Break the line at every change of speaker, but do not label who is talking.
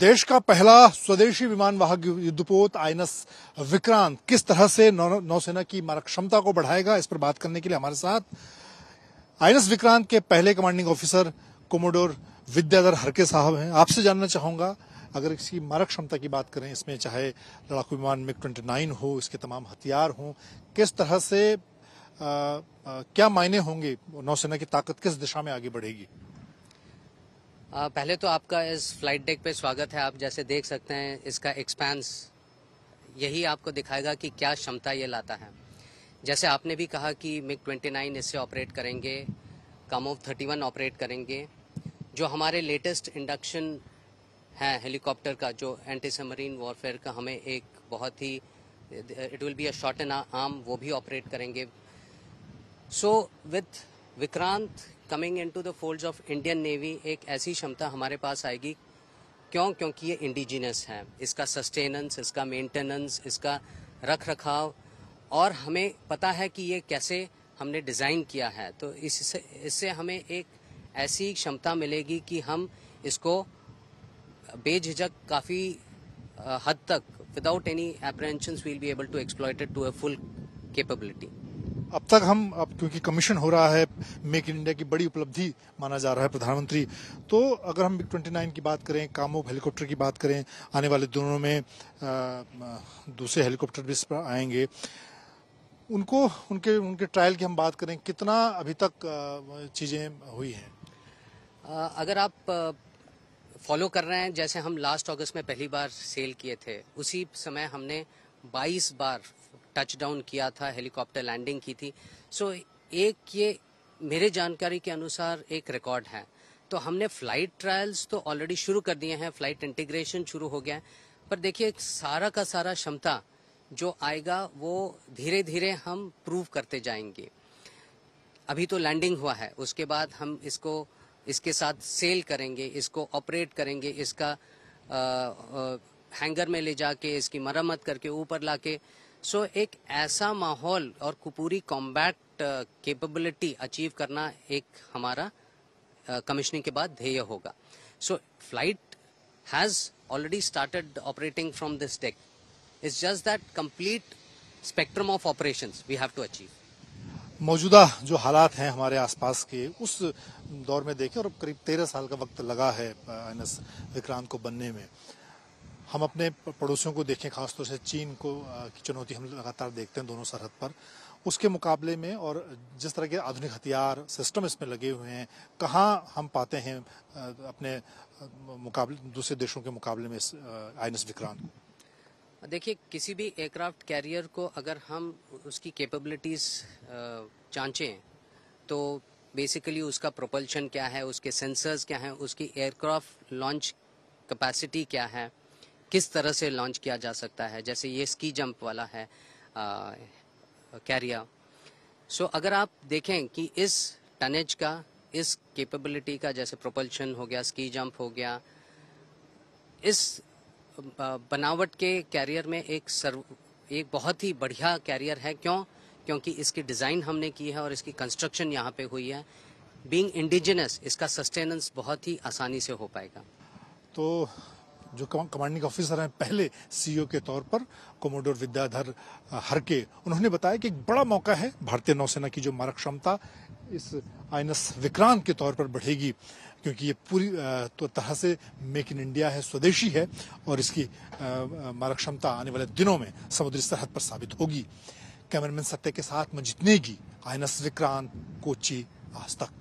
देश का पहला स्वदेशी विमान वाहक युद्धपोत आईनस विक्रांत किस तरह से नौसेना की मारक क्षमता को बढ़ाएगा इस पर बात करने के लिए हमारे साथ आईनस विक्रांत के पहले commanding officer commodore Vidyadhar Harke साहब हैं आपसे जानना चाहूंगा अगर इसकी मारक क्षमता की बात करें इसमें चाहे लड़ाकू विमान मिग ट्वेंटी नाइन हो इसके तमाम हथियार हों किस तरह से आ, आ, क्या मायने होंगे नौसेना की ताकत किस दिशा में आगे बढ़ेगी
पहले तो आपका इस फ्लाइट डेक पे स्वागत है आप जैसे देख सकते हैं इसका एक्सपेंस यही आपको दिखाएगा कि क्या क्षमता ये लाता है जैसे आपने भी कहा कि मिग 29 इससे ऑपरेट करेंगे कम ऑफ 31 ऑपरेट करेंगे जो हमारे लेटेस्ट इंडक्शन है हेलीकॉप्टर का जो एंटी सबमरीन वॉरफेयर का हमें एक बहुत ही it will be a short and arm वो भी ऑपरेट करेंगे so with Vikrant coming into the fold of Indian navy एक ऐसी क्षमता हमारे पास आएगी क्यों क्योंकि ये इंडिजिनस है इसका सस्टेनेंस इसका मेंटेनेंस इसका रख रखाव और हमें पता है कि ये कैसे हमने डिज़ाइन किया है तो इससे इससे हमें एक ऐसी क्षमता मिलेगी कि हम इसको बेझिझक काफ़ी हद तक without any apprehension will be able to exploited to a full capability
अब तक हम अब क्योंकि कमीशन हो रहा है मेक इन इंडिया की बड़ी उपलब्धि माना जा रहा है प्रधानमंत्री तो अगर हम बिग ट्वेंटी नाइन की बात करें कामोब हेलीकॉप्टर की बात करें आने वाले दोनों में दूसरे हेलीकॉप्टर भी इस पर आएंगे उनको उनके उनके ट्रायल की हम बात करें कितना अभी तक चीज़ें हुई हैं
अगर आप फॉलो कर रहे हैं जैसे हम लास्ट अगस्त में पहली बार सेल किए थे उसी समय हमने 22 बार टच डाउन किया था हेलीकॉप्टर लैंडिंग की थी सो एक ये मेरे जानकारी के अनुसार एक रिकॉर्ड है तो हमने फ्लाइट ट्रायल्स तो ऑलरेडी शुरू कर दिए हैं फ्लाइट इंटीग्रेशन शुरू हो गया है पर देखिए सारा का सारा क्षमता जो आएगा वो धीरे धीरे हम प्रूव करते जाएंगे अभी तो लैंडिंग हुआ है उसके बाद हम इसको इसके साथ सेल करेंगे इसको ऑपरेट करेंगे इसका आ, आ, हैंगर में ले जाके इसकी मरम्मत करके ऊपर लाके सो so, एक ऐसा माहौल और कुपूरी कॉम्बैट कैपेबिलिटी अचीव करना एक हमारा कमिश्निंग uh, के बाद ध्येय होगा so flight has already started operating from this deck it's just that complete spectrum of operations we have to achieve
मौजूदा जो हालात हैं हमारे आसपास के उस दौर में देखें और करीब तेरह साल का वक्त लगा है एन uh, विक्रांत को बनने में हम अपने पड़ोसियों को देखें खासतौर से चीन को की चुनौती हम लगातार देखते हैं दोनों सरहद पर उसके मुकाबले में और जिस तरह के आधुनिक हथियार सिस्टम इसमें लगे हुए हैं कहाँ हम पाते हैं अपने मुकाबले दूसरे देशों के मुकाबले में इस एन विक्रांत को
देखिए किसी भी एयरक्राफ्ट कैरियर को अगर हम उसकी कैपेबिलिटीज़ जांचें तो बेसिकली उसका प्रोपल्शन क्या है उसके सेंसर्स क्या हैं उसकी एयरक्राफ्ट लॉन्च कैपेसिटी क्या है किस तरह से लॉन्च किया जा सकता है जैसे ये स्की जंप वाला है कैरिया सो so, अगर आप देखें कि इस टनेज का इस कैपेबिलिटी का जैसे प्रोपल्शन हो गया स्की जंप हो गया इस बनावट के कैरियर में एक सर्व एक बहुत ही बढ़िया कैरियर है क्यों क्योंकि इसकी डिज़ाइन हमने की है और इसकी कंस्ट्रक्शन यहाँ पे हुई है बीइंग इंडिजिनस इसका सस्टेनेंस बहुत ही आसानी से हो पाएगा
तो जो कमांडिंग ऑफिसर हैं पहले सीईओ e के तौर पर कोमोडोर विद्याधर हरके उन्होंने बताया कि एक बड़ा मौका है भारतीय नौसेना की जो मारक क्षमता इस आई विक्रांत के तौर पर बढ़ेगी क्योंकि ये पूरी तो तरह से मेक इन इंडिया है स्वदेशी है और इसकी मारक क्षमता आने वाले दिनों में समुद्री सरहद पर साबित होगी कैमरामैन सत्य के साथ मजित नेगी आई विक्रांत कोची आज तक